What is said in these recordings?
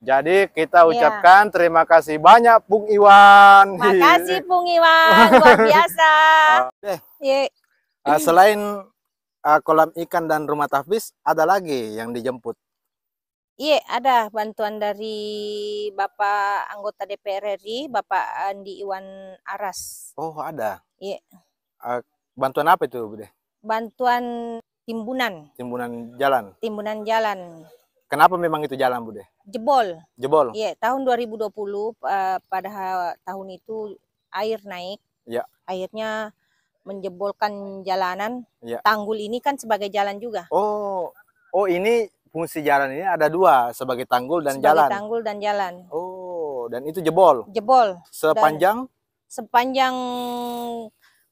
Jadi kita iya. ucapkan ya. terima kasih banyak Bung Iwan. Terima kasih Bung Iwan, luar biasa. uh, selain ah, kolam ikan dan rumah tafis, ada lagi yang dijemput? Iya, ada bantuan dari Bapak anggota DPR RI, Bapak Andi Iwan Aras. Oh, ada. Iya. Uh, bantuan apa itu, Bude? Bantuan timbunan. Timbunan jalan. Timbunan jalan. Kenapa memang itu jalan, Bude? Jebol. Jebol. Iya, tahun 2020 uh, eh, pada tahun itu air naik. Iya. Airnya menjebolkan jalanan. Ya. Tanggul ini kan sebagai jalan juga. Oh. Oh, ini fungsi jalan ini ada dua, sebagai tanggul dan sebagai jalan. Sebagai tanggul dan jalan. Oh, dan itu jebol. Jebol. Sepanjang dan sepanjang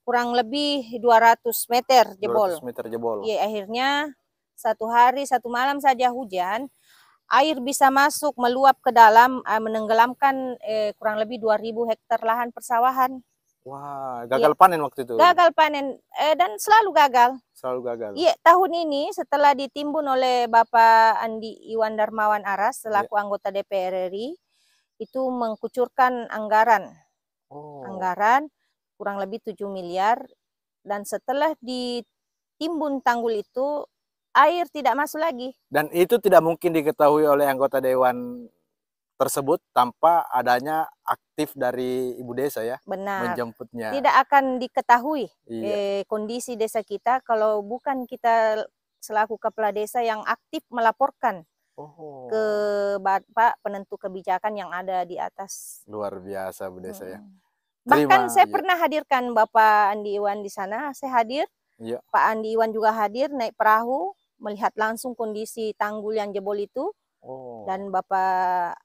kurang lebih 200 meter jebol. 200 meter jebol. Iya, akhirnya satu hari, satu malam saja hujan, air bisa masuk meluap ke dalam eh, menenggelamkan eh, kurang lebih 2000 hektar lahan persawahan. Wah, gagal ya. panen waktu itu. Gagal panen eh, dan selalu gagal. Selalu gagal. Iya, tahun ini setelah ditimbun oleh Bapak Andi Iwan Darmawan Aras selaku ya. anggota DPR RI itu mengkucurkan anggaran. Oh. Anggaran kurang lebih 7 miliar dan setelah ditimbun tanggul itu air tidak masuk lagi. Dan itu tidak mungkin diketahui oleh anggota dewan tersebut tanpa adanya aktif dari ibu desa ya Benar. menjemputnya. Tidak akan diketahui iya. eh, kondisi desa kita kalau bukan kita selaku kepala desa yang aktif melaporkan oh. ke Bapak penentu kebijakan yang ada di atas. Luar biasa Bu Desa ya. hmm. ya. Terima, Bahkan saya iya. pernah hadirkan Bapak Andi Iwan di sana, saya hadir. Iya. Pak Andi Iwan juga hadir naik perahu melihat langsung kondisi tanggul yang jebol itu. Oh. Dan Bapak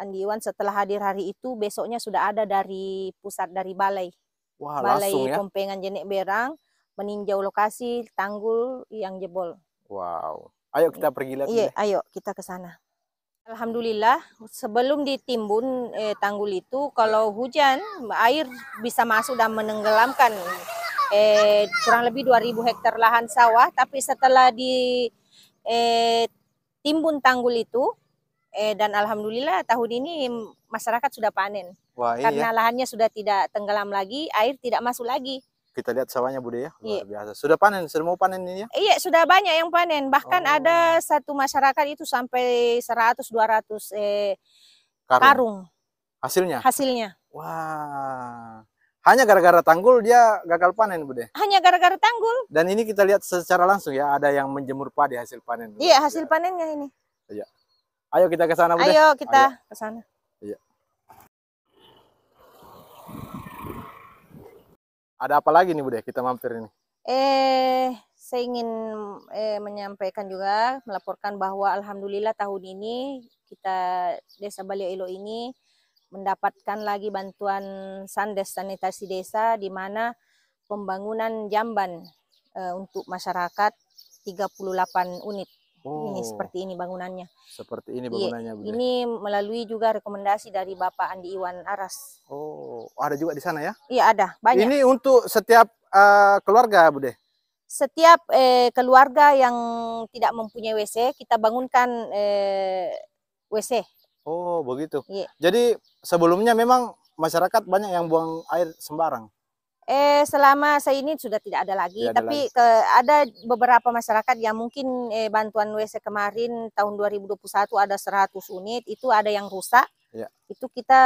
Andiwan setelah hadir hari itu besoknya sudah ada dari pusat dari balai. Wah, balai langsung ya. Kompengan Jenek Berang meninjau lokasi tanggul yang jebol. Wow. Ayo kita iya. pergi lagi. Iya, ya. ayo kita ke sana. Alhamdulillah sebelum ditimbun eh, tanggul itu kalau hujan air bisa masuk dan menenggelamkan eh, kurang lebih 2.000 hektar lahan sawah. Tapi setelah di eh, timbun tanggul itu, eh, dan alhamdulillah tahun ini masyarakat sudah panen. Wah, iya. Karena ya. lahannya sudah tidak tenggelam lagi, air tidak masuk lagi. Kita lihat sawahnya Bude ya, luar iya. biasa. Sudah panen, sudah mau panen ini ya? Iya, sudah banyak yang panen. Bahkan oh. ada satu masyarakat itu sampai 100 200 eh karung. karung. Hasilnya? Hasilnya. Wah. Hanya gara-gara tanggul dia gagal panen, bu deh. Hanya gara-gara tanggul. Dan ini kita lihat secara langsung ya, ada yang menjemur padi hasil panen. Iya, hasil ya. panennya ini. Iya. Ayo kita ke sana, Bu Ayo kita ke sana. Iya. Ada apa lagi nih, bu deh? Kita mampir ini. Eh, saya ingin eh, menyampaikan juga melaporkan bahwa alhamdulillah tahun ini kita Desa Balio ini mendapatkan lagi bantuan sandes sanitasi desa di mana pembangunan jamban e, untuk masyarakat 38 unit. Oh. Ini seperti ini bangunannya. Seperti ini iya, bangunannya. Iya, ini melalui juga rekomendasi dari Bapak Andi Iwan Aras. Oh, oh, ada juga di sana ya? Iya ada, banyak. Ini untuk setiap uh, keluarga, Bude? Setiap eh, keluarga yang tidak mempunyai WC, kita bangunkan eh, WC. Oh, begitu. Yeah. Jadi sebelumnya memang masyarakat banyak yang buang air sembarang. Eh, selama saya ini sudah tidak ada lagi, tidak tapi ada, lagi. Ke, ada beberapa masyarakat yang mungkin eh, bantuan WC kemarin tahun 2021 ada 100 unit, itu ada yang rusak. Yeah. Itu kita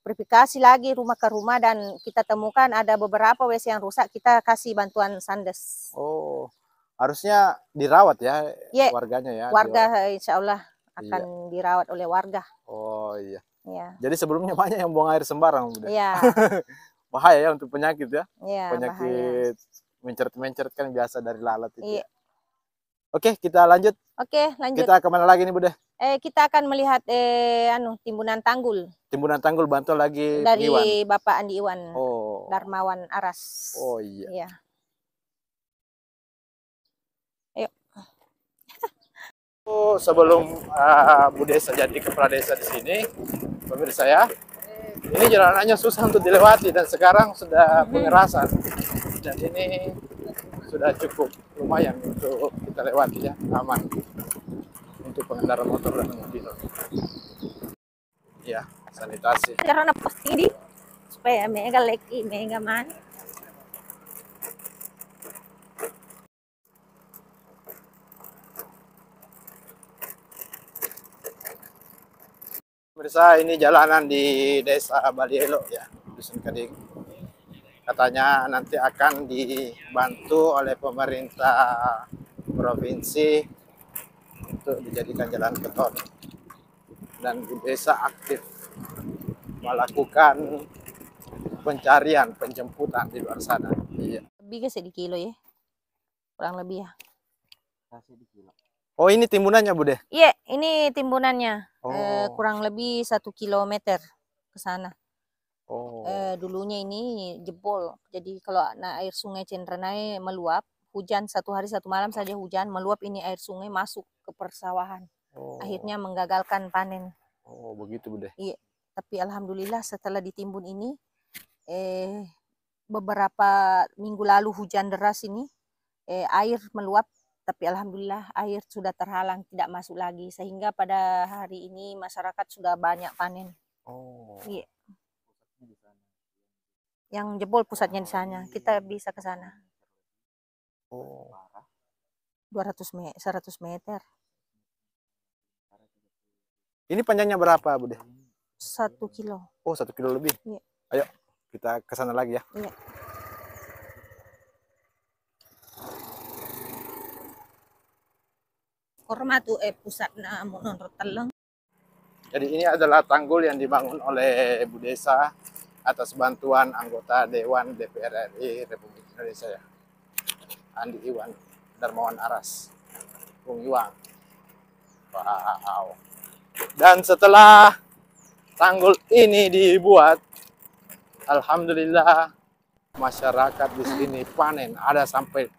verifikasi lagi rumah ke rumah dan kita temukan ada beberapa WC yang rusak, kita kasih bantuan sandes. Oh, harusnya dirawat ya, yeah. warganya ya. Warga, eh, insya Allah. Iya. akan iya. dirawat oleh warga. Oh iya. Iya. Jadi sebelumnya banyak yang buang air sembarang udah. Iya. bahaya ya untuk penyakit ya. Iya, penyakit mencerit menceret kan biasa dari lalat itu. Iya. Ya. Oke, kita lanjut. Oke, lanjut. Kita kemana lagi nih, Bude? Eh, kita akan melihat eh anu timbunan tanggul. Timbunan tanggul bantu lagi dari Iwan. Bapak Andi Iwan. Oh. Darmawan Aras. Oh iya. Iya. sebelum uh, Bu Desa jadi kepala desa di sini, pemirsa ya, ini jalanannya susah untuk dilewati dan sekarang sudah pengerasan dan ini sudah cukup lumayan untuk kita lewati ya, aman untuk pengendara motor dan mobil Ya, sanitasi. Karena pasti di supaya mega leki, mega man. pemirsa ini jalanan di desa Balielo ya dusun kering katanya nanti akan dibantu oleh pemerintah provinsi untuk dijadikan jalan beton. dan di desa aktif melakukan pencarian penjemputan di luar sana iya. lebih ke sedikit kilo ya kurang lebih ya Oh ini timbunannya Bu deh? Iya. Ini timbunannya eh, oh. eh, kurang lebih satu kilometer ke sana. Oh. Eh, dulunya ini jebol, jadi kalau nah, air sungai Cendranai meluap, hujan satu hari satu malam saja hujan meluap ini air sungai masuk ke persawahan, oh. akhirnya menggagalkan panen. Oh begitu deh. Iya, tapi alhamdulillah setelah ditimbun ini, eh beberapa minggu lalu hujan deras ini, eh, air meluap tapi alhamdulillah air sudah terhalang tidak masuk lagi sehingga pada hari ini masyarakat sudah banyak panen. Oh. Iya. Yang jebol pusatnya di sana, oh, iya. kita bisa ke sana. Oh. 200 me 100 meter. Ini panjangnya berapa, Bude? Satu kilo. Oh, satu kilo lebih. Iya. Ayo, kita ke sana lagi ya. Iya. Kormatu eh pusat na menurut teleng. Jadi ini adalah tanggul yang dibangun oleh Bu Desa atas bantuan anggota Dewan DPR RI Republik Indonesia ya. Andi Iwan Darmawan Aras. Bung Iwang. Wow. Dan setelah tanggul ini dibuat, alhamdulillah masyarakat di sini panen ada sampai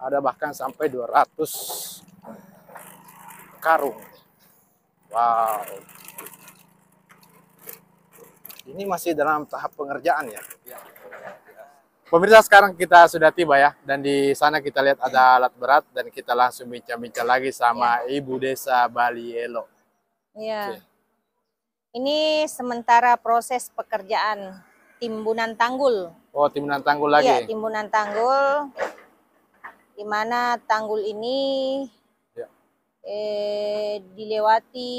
ada bahkan sampai 200 karung. Wow. Ini masih dalam tahap pengerjaan ya. Iya. Pemirsa sekarang kita sudah tiba ya dan di sana kita lihat ada alat berat dan kita langsung bincang-bincang lagi sama ya. Ibu Desa Bali Elo. Iya. Ini sementara proses pekerjaan timbunan tanggul. Oh, timbunan tanggul lagi. Iya, timbunan tanggul. Di mana tanggul ini eh, dilewati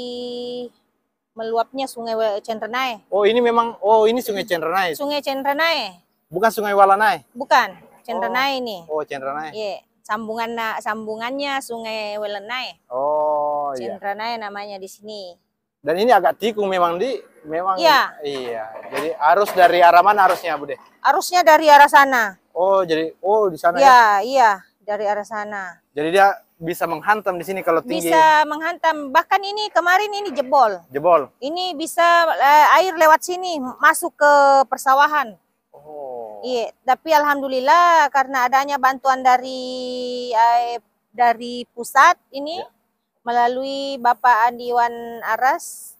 meluapnya Sungai Cendranai. Oh, ini memang oh ini Sungai Cendranai. Sungai Cendranai. Bukan Sungai Walanai. Bukan, Cendranai oh. ini. Oh, Cendranai. Iya, yeah. sambungan sambungannya Sungai Walanai. Oh, iya. yeah. namanya di sini. Dan ini agak tikung memang di memang iya. iya. Jadi arus dari arah mana arusnya, bu deh Arusnya dari arah sana. Oh, jadi oh di sana ya. Iya, iya, dari arah sana. Jadi dia bisa menghantam di sini kalau tinggi. Bisa menghantam. Bahkan ini kemarin ini jebol. Jebol. Ini bisa uh, air lewat sini masuk ke persawahan. Oh. Iya, tapi alhamdulillah karena adanya bantuan dari uh, dari pusat ini ya. melalui Bapak Andiwan Aras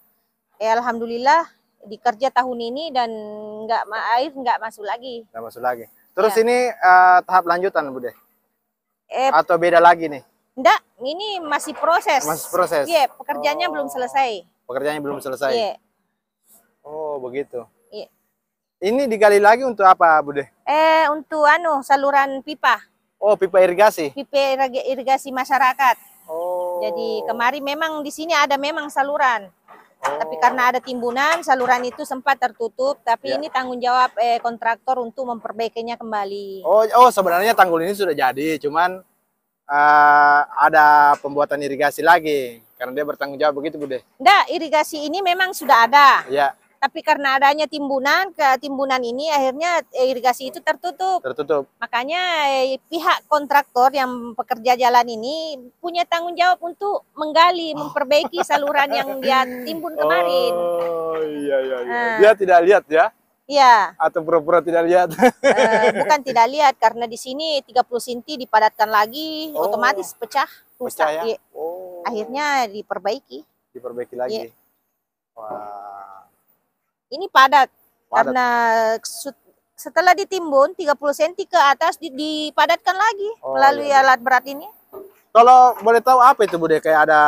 eh, alhamdulillah dikerja tahun ini dan nggak air nggak masuk lagi. Nggak masuk lagi. Terus ya. ini uh, tahap lanjutan Bu deh. Eh, Atau beda lagi nih? Enggak, ini masih proses. Masih proses. Iya, pekerjaannya oh. belum selesai. Pekerjaannya belum selesai. Iya. Oh, begitu. Iya. Ini digali lagi untuk apa, Bude? Eh, untuk anu saluran pipa. Oh, pipa irigasi. Pipa irigasi masyarakat. Oh. Jadi kemarin memang di sini ada memang saluran. Oh. Tapi karena ada timbunan, saluran itu sempat tertutup. Tapi ya. ini tanggung jawab eh, kontraktor untuk memperbaikinya kembali. Oh, oh sebenarnya tanggul ini sudah jadi, cuman uh, ada pembuatan irigasi lagi karena dia bertanggung jawab begitu Bude. Deh. Enggak, irigasi ini memang sudah ada. Iya. Tapi karena adanya timbunan, ke timbunan ini akhirnya eh, irigasi itu tertutup. Tertutup. Makanya eh, pihak kontraktor yang pekerja jalan ini punya tanggung jawab untuk menggali, oh. memperbaiki saluran yang dia timbun kemarin. Oh iya iya. iya. Uh. Dia tidak lihat ya Iya. Atau pura-pura tidak lihat? Eh, bukan tidak lihat karena di sini 30 cm dipadatkan lagi, oh. otomatis pecah, rusak. ya? Iya. oh. Akhirnya diperbaiki. Diperbaiki lagi. Ya. Wah. Ini padat, padat. karena setelah ditimbun 30 cm ke atas dipadatkan lagi oh, melalui iya, iya. alat berat ini. Kalau boleh tahu apa itu Bude? Kayak ada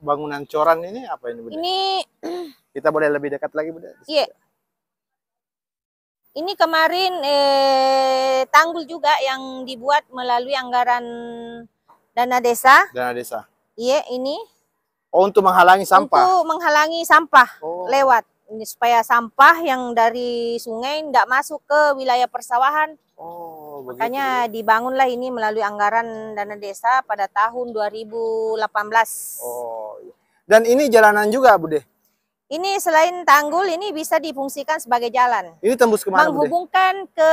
bangunan coran ini apa ini Bude? Ini kita boleh lebih dekat lagi Bude? Iya. Yeah. Ini kemarin eh, tanggul juga yang dibuat melalui anggaran dana desa. Dana desa. Iya, ini. Oh, untuk menghalangi sampah. Untuk menghalangi sampah oh. lewat ini supaya sampah yang dari sungai tidak masuk ke wilayah persawahan. Oh, begitu. Makanya dibangunlah ini melalui anggaran dana desa pada tahun 2018. Oh. Iya. Dan ini jalanan juga, bu deh. Ini selain tanggul, ini bisa difungsikan sebagai jalan. Ini tembus kemana? Menghubungkan Bude? ke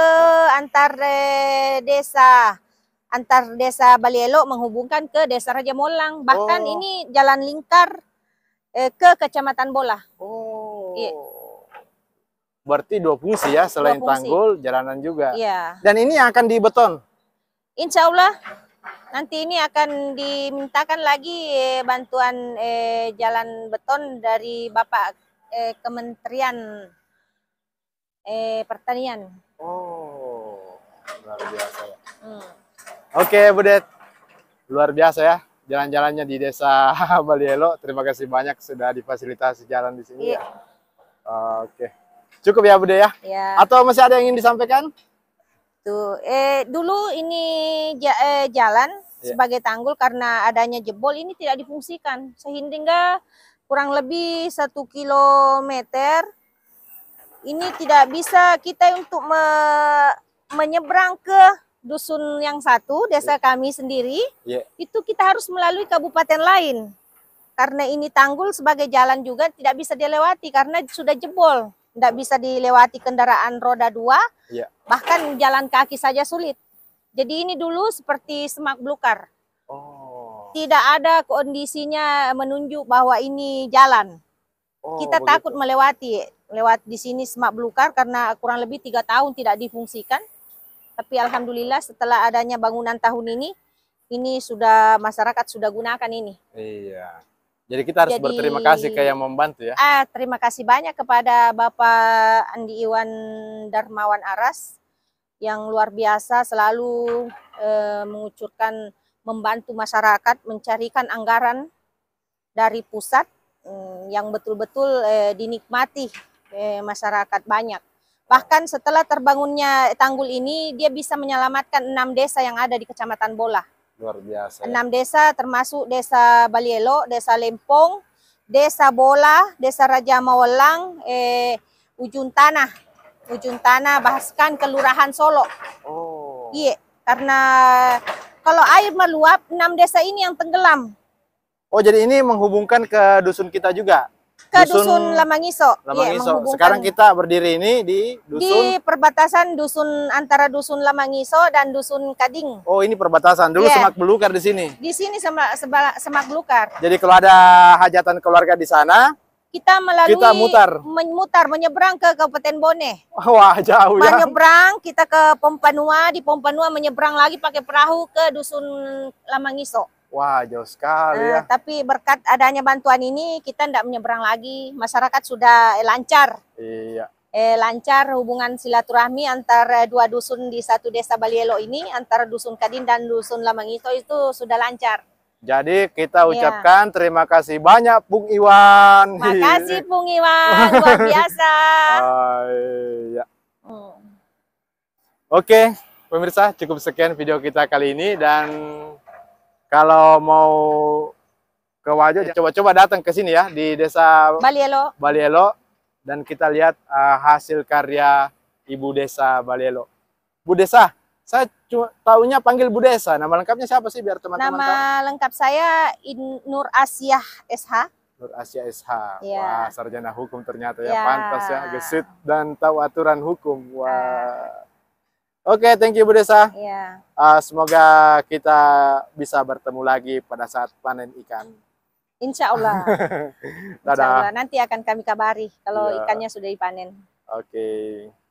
antar eh, desa, antar desa Balielo menghubungkan ke desa Raja Molang. Bahkan oh. ini jalan lingkar eh, ke Kecamatan Bola. Oh. Iya. Berarti dua fungsi ya, selain fungsi. tanggul, jalanan juga. Iya. Dan ini akan dibeton? Insya Allah Nanti ini akan dimintakan lagi eh, bantuan eh, jalan beton dari Bapak eh, Kementerian eh, Pertanian. Oh, luar biasa ya. Hmm. Oke, Budet. Luar biasa ya jalan-jalannya di Desa Balielo. Terima kasih banyak sudah difasilitasi jalan di sini. Yeah. Ya. Oke. Cukup ya Bude ya? ya. Atau masih ada yang ingin disampaikan? gitu. Eh dulu ini eh, jalan yeah. sebagai tanggul karena adanya jebol ini tidak difungsikan sehingga kurang lebih satu kilometer ini tidak bisa kita untuk me menyeberang ke dusun yang satu desa yeah. kami sendiri yeah. itu kita harus melalui kabupaten lain karena ini tanggul sebagai jalan juga tidak bisa dilewati karena sudah jebol tidak bisa dilewati kendaraan roda dua, ya. bahkan jalan kaki saja sulit. Jadi ini dulu seperti semak belukar. Oh. Tidak ada kondisinya menunjuk bahwa ini jalan. Oh, Kita begitu. takut melewati lewat di sini semak belukar karena kurang lebih tiga tahun tidak difungsikan. Tapi alhamdulillah setelah adanya bangunan tahun ini, ini sudah masyarakat sudah gunakan ini. Iya. Jadi kita harus Jadi, berterima kasih ke yang membantu ya. Ah, terima kasih banyak kepada Bapak Andi Iwan Darmawan Aras yang luar biasa selalu eh, mengucurkan membantu masyarakat mencarikan anggaran dari pusat eh, yang betul-betul eh, dinikmati eh, masyarakat banyak. Bahkan setelah terbangunnya tanggul ini, dia bisa menyelamatkan enam desa yang ada di Kecamatan Bola. Luar biasa. Enam desa termasuk desa Balielo, desa Lempong, desa Bola, desa Raja Mawelang, eh, Ujung Tanah, Ujung Tanah, bahkan Kelurahan Solo. Oh. Iya, karena kalau air meluap, enam desa ini yang tenggelam. Oh, jadi ini menghubungkan ke dusun kita juga? ke dusun, dusun Lamangiso. Lamangiso. Iya, ya, Sekarang kita berdiri ini di dusun di perbatasan dusun antara dusun Lamangiso dan dusun Kading. Oh, ini perbatasan. Dulu ya. semak belukar di sini. Di sini semak semak belukar. Jadi kalau ada hajatan keluarga di sana, kita melalui kita mutar memutar menyeberang ke Kabupaten Bone. Wah, jauh ya. Menyeberang kita ke Pompanua, di Pompanua menyeberang lagi pakai perahu ke dusun Lamangiso. Wah, jauh sekali eh, ya. Tapi berkat adanya bantuan ini kita tidak menyeberang lagi. Masyarakat sudah eh, lancar. Iya. Eh, lancar hubungan silaturahmi antara eh, dua dusun di satu desa Balielo ini, antara dusun Kadin dan dusun Lamangito itu sudah lancar. Jadi kita iya. ucapkan ya. terima kasih banyak Bung Iwan. Terima kasih, Bung Iwan, luar biasa. Ah, iya. hmm. Oke, pemirsa cukup sekian video kita kali ini dan kalau mau ke Wajo iya. coba-coba datang ke sini ya di desa Balielo. Balielo dan kita lihat uh, hasil karya ibu desa Balielo. Bu Desa, saya cuma tahunya panggil Bu Desa. Nama lengkapnya siapa sih biar teman-teman Nama tahu? lengkap saya In Nur Asiah SH. Nur Asia SH. Ya. Wah, sarjana hukum ternyata ya, ya. pantas ya, gesit dan tahu aturan hukum. Wah. Ah. Oke, okay, thank you Bu Desa. Yeah. Iya. Uh, semoga kita bisa bertemu lagi pada saat panen ikan. Insya Allah. Insya Allah. Nanti akan kami kabari kalau yeah. ikannya sudah dipanen. Oke. Okay.